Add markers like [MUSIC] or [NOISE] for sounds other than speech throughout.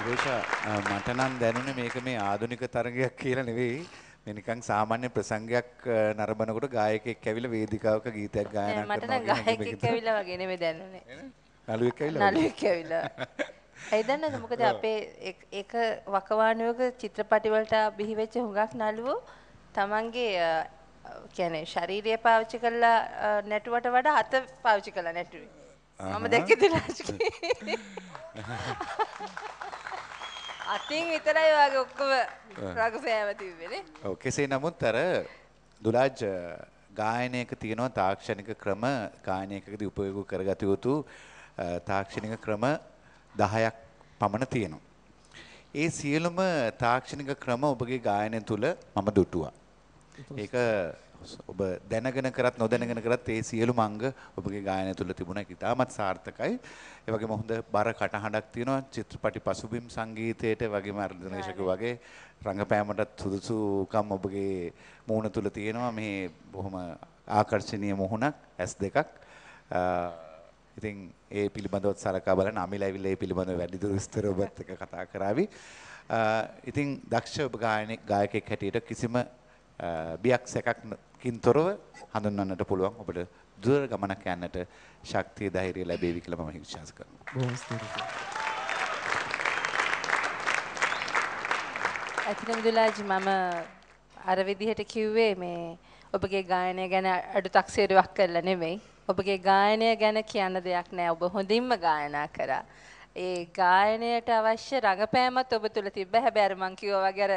විවේෂා මට නම් දැනුනේ මේක මේ ආධුනික තරගයක් කියලා නෙවෙයි. මේ නිකන් සාමාන්‍ය ප්‍රසංගයක් නරඹනකොට ගායකයෙක් ඇවිල්ලා වේදිකාවක ගීතයක් ගායනා කරනවා. මට නම් ගායකයෙක් ඇවිල්ලා වගේ නෙමෙයි දැනුනේ. නළුවෙක් ඇවිල්ලා. නළුවෙක් ඇවිල්ලා. ඇයි දන්නද මොකද අපේ ඒක වකවානුවක චිත්‍රපටි වලට බිහි වෙච්ච හුඟක් නළුවෝ තමන්ගේ කියන්නේ ශරීරය පාවිච්චි කරලා නැටුවට වඩා අත පාවිච්චි කරලා නැටුවේ. මම දැක්කේ දිලාජ්ගේ. [LAUGHS] අතින් විතරයි වගේ ඔක්කොම රගසෑම තිබ්බෙනේ. ඔව් කෙසේ නමුත් අර දුලාජ් ගායනයක තියෙනවා තාක්ෂණික ක්‍රම ගායනයකදී උපයෝග කරගත යුතු තාක්ෂණික ක්‍රම 10ක් පමණ තියෙනවා. ඒ සියලුම තාක්ෂණික ක්‍රම ඔබගේ ගායනය තුළ මම දුටුවා. ඒක ඔබ දැනගෙන කරත් නොදැනගෙන කරත් ඒ සියලු මංග ඔබගේ ගායනය තුළ තිබුණ එක ඉතාමත් සාර්ථකයි. ඒ වගේම හොඳ බර කටහඬක් තියෙනවා. චිත්‍රපටි පසුබිම් සංගීතයට වගේම අර්ධනේශක වගේ රංගපෑමටත් සුදුසුකම් ඔබගේ මූණ තුළ තියෙනවා. මේ බොහොම ආකර්ශනීය මුහුණක් ඇස් දෙකක්. ඉතින් ඒ පිළිබඳවත් සලකා බලන අමිල ඇවිල්ලා ඒ පිළිබඳව වැඩිදුර විස්තර ඔබත් එක්ක කතා කරાવી. ඉතින් දක්ෂ ඔබ ගායනෙක් ගායකයෙක් හැටියට කිසිම බියක් සැකක් කින් තොරව හඳුන්වන්නට පුළුවන් ඔබට දුර ගමනක් යන්නට ශක්තිය ධෛර්යය ලැබේවි කියලා මම විශ්වාස කරනවා. ඇත්තටම දුලාජ් මම අර විදිහට කිව්වේ මේ ඔබගේ ගායනය ගැන අඩු තක්සේරුවක් කරලා නෙමෙයි. ඔබගේ ගායනය ගැන කියන්න දෙයක් නෑ. ඔබ හොඳින්ම ගායනා කරා. ඒ ගායනයට අවශ්‍ය රඟපෑමත් ඔබ තුල තිබ්බ. හැබැයි අර මං කිව්වා වගේ අර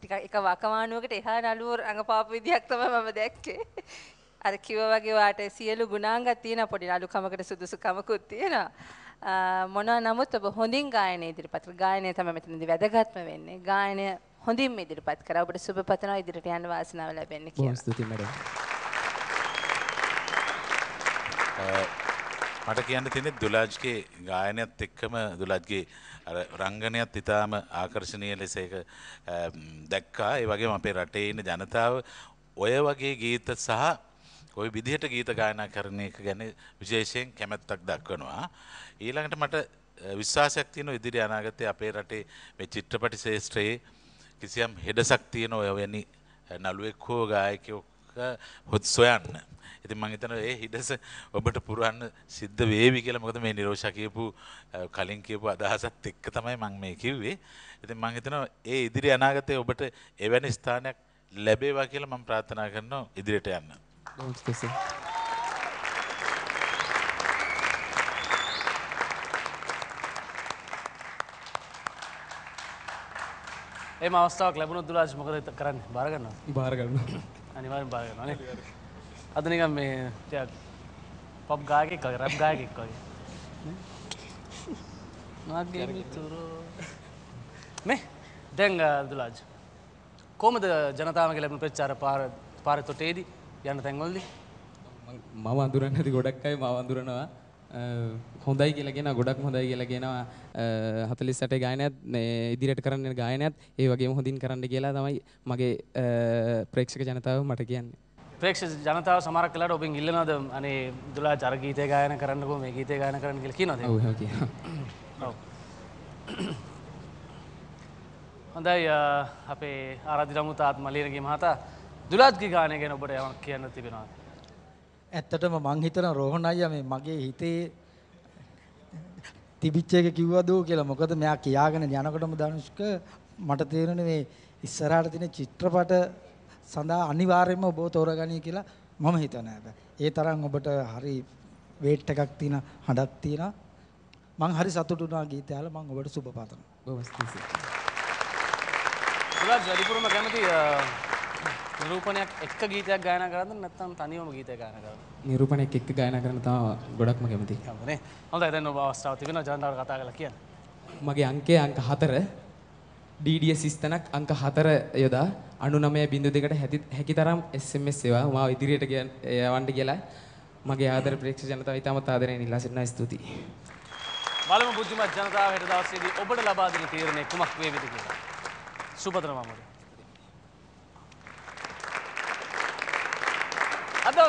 ටික එක වකවානුවකට එහා නළුව රඟපාපු විදියක් තමයි මම දැක්කේ. අර කිව්ව වගේ වාට සියලු ගුණාංග තියෙනවා පොඩි නළුකමකට සුදුසුකමකුත් තියෙනවා. මොනවා නමුත් ඔබ හොඳින් ගායනය ඉදිරිපත් කර ගායනය තමයි මෙතනදී වැදගත්ම වෙන්නේ. ගායනය හොඳින් ඉදිරිපත් කරා. ඔබට සුබ පතනවා ඉදිරියට යන්න වාසනාව ලැබෙන්න කියලා. ස්තුතියි මැඩම්. මට කියන්න තියෙනෙ දුලාජ්ගේ ගායනයත් එක්කම දුලාජ්ගේ රංගනයත් ඉතාම ආකර්ශණය ලෙස එක දැක්කා ඒ වගේම අපේ රටේ ඉන්න ජනතාව ඔය වගේ ගීත සහ ඔය විදිහට ගීත ගායනා කරන එක ගැන විශේෂයෙන් කැමැත්තක් දක්වනවා. ඊළඟට මට විශ්වාසයක් තියෙනවා ඉදිරි අනාගතයේ අපේ රටේ මේ චිත්‍රපටි ශේෂ්ත්‍රයේ කිසියම් හෙඩසක් තියෙන ඔය වැනි නළුවෙක් හෝ ගායකයෙක් හොත් සොයන්න. ඉතින් මම හිතනවා ඒ හිඩස ඔබට පුරවන්න සිද්ධ වේවි කියලා. මොකද මේ නිරෝෂා කියපු කලින් කියපු අදහසත් එක්ක තමයි මම මේ කිව්වේ. ඉතින් මම හිතනවා ඒ ඉදිරි අනාගතයේ ඔබට එවැනි ස්ථානයක් ලැබේවා කියලා මම ප්‍රාර්ථනා කරනවා ඉදිරියට යන්න. එම අවස්ථාවක් ලැබුණොත් දුලාජ් මොකද කරන්නේ? බාර ගන්නවා. බාර ගන්නවා. අනිවාර් බාගනනේ අදනික මේ පොප් ගාගෙක් වගේ රැප් ගාගෙක් වගේ මගේ මිතුරෝ මේ දැන් දුලාජ් කොමද ජනතාවගේ ලැබුණු ප්‍රචාර පාර පාර තොටේදී යන්න තැන්වලදී මම අඳුරන්නේ නැති ගොඩක් අය මම අඳුරනවා හොඳයි කියලගෙන ගොඩක් හොඳයි කියලගෙනවා හතලි සට ගායනත් ඉදිරියට කරන්න ගායනත් ඒ වගේ හොඳින් කරන්න කියලා තමයි මගේ ප්‍රේක්ෂක ජනතාව මට කියන්න. ප්‍රේක්ෂ ජනතාව සමර කලට ඔබින් ඉල්ලනද අනේ දුලා ජරගීතය ගායන කරන්නකෝ මේ ගීතය ගායන කරන්න කියල කියනද හොඳයි අපේ ආරදිරමුතාත් මලීරගේ මහතා දුලාත්ගේ ගානය ගැන ඔබට යමක් කියන්න තිබෙනවා. ඇත්තටම මං හිතන රෝහණ අයියා මේ මගේ හිතේ තිබිච්ච එක කිව්වදෝ කියලා. මොකද මෙයා කියාගෙන යනකොටම ධනුෂ්ක මට තේරෙන්නේ මේ ඉස්සරහට තියෙන චිත්‍රපට සඳහා අනිවාර්යයෙන්ම ඔබ තෝරගනී කියලා මම හිතන හැබැයි. ඒ තරම් ඔබට හරි වේට් එකක් තියෙන හඬක් තියෙන මං හරි සතුටු වුණා ගීතයල මං ඔබට සුබ පතනවා. ඔබ ස්තුතියි. ගුණාජ් වැඩිපුරම කැමති නිරූපණයක් එක්ක ගීතයක් ගායනා කරන්නද නැත්නම් තනියම ගීතයක් ගායනා කරන්නද නිරූපණයක් එක්ක ගායනා කරන්න තමයි ගොඩක්ම කැමති නේ හොඳයි දැන් ඔබ අවස්ථාව තිබෙනවා ජනතාවට කතා කරලා කියන්න මගේ අංකය අංක 4 DDS ස්ථනක් අංක 4 යොදා 99.2කට හැකිතරම් SMS ඒවා මාව ඉදිරියට යවන්න කියලා මගේ ආදර ප්‍රේක්ෂක ජනතාව ඉතාමත් ආදරයෙන් ඉල්ලා සිටිනා ස්තුතියි බලමු බුද්ධිමත් ජනතාව හෙට දවසේදී ඔබට ලබා දෙන තීරණය කුමක් වේවිද කියලා සුබතරමමරේ Adiós.